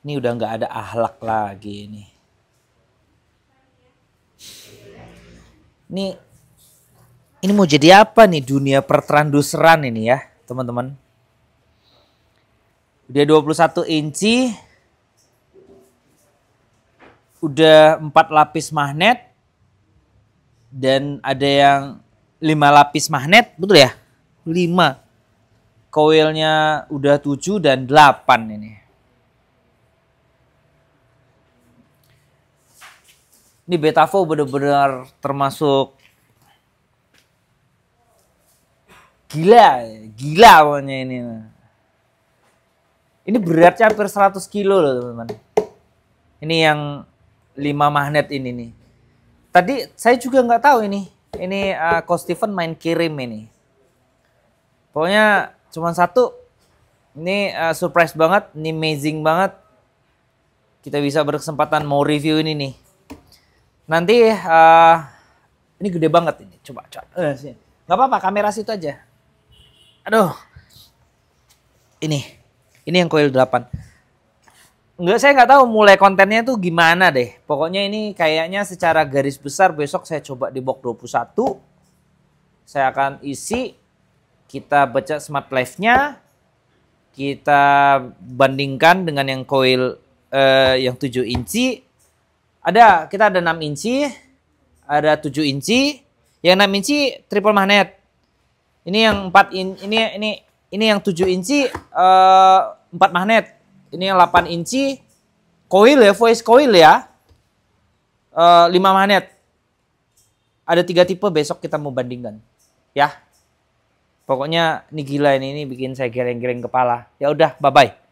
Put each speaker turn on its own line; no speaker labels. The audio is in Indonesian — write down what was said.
ini udah nggak ada ahlak lagi ini ini ini mau jadi apa nih dunia pertranduseran ini ya teman-teman udah 21 inci udah empat lapis magnet dan ada yang lima lapis magnet betul ya lima koilnya udah tujuh dan delapan ini Ini Betavo benar-benar termasuk gila, gila pokoknya ini. Ini beratnya hampir 100 kilo loh teman-teman. Ini yang 5 magnet ini nih. Tadi saya juga nggak tahu ini. Ini uh, eh, Ko Steven main kirim ini. Pokoknya cuma satu. Ini uh, surprise banget, ini amazing banget. Kita bisa berkesempatan mau review ini nih. Nanti uh, ini gede banget ini. Coba, coba. Uh, sini. apa-apa, kamera situ aja. Aduh. Ini. Ini yang coil 8. Enggak, saya nggak tahu mulai kontennya tuh gimana deh. Pokoknya ini kayaknya secara garis besar besok saya coba di box 21. Saya akan isi. Kita baca smart life-nya. Kita bandingkan dengan yang coil eh, yang 7 inci ada kita ada 6 inci, ada 7 inci. Yang 6 inci triple magnet. Ini yang 4 in, ini ini ini yang 7 inci uh, eh, 4 magnet. Ini yang 8 inci coil ya, voice coil ya. Uh, eh, 5 magnet. Ada tiga tipe besok kita mau bandingkan. Ya. Pokoknya ini gila ini, ini bikin saya geleng-geleng kepala. Ya udah, bye-bye.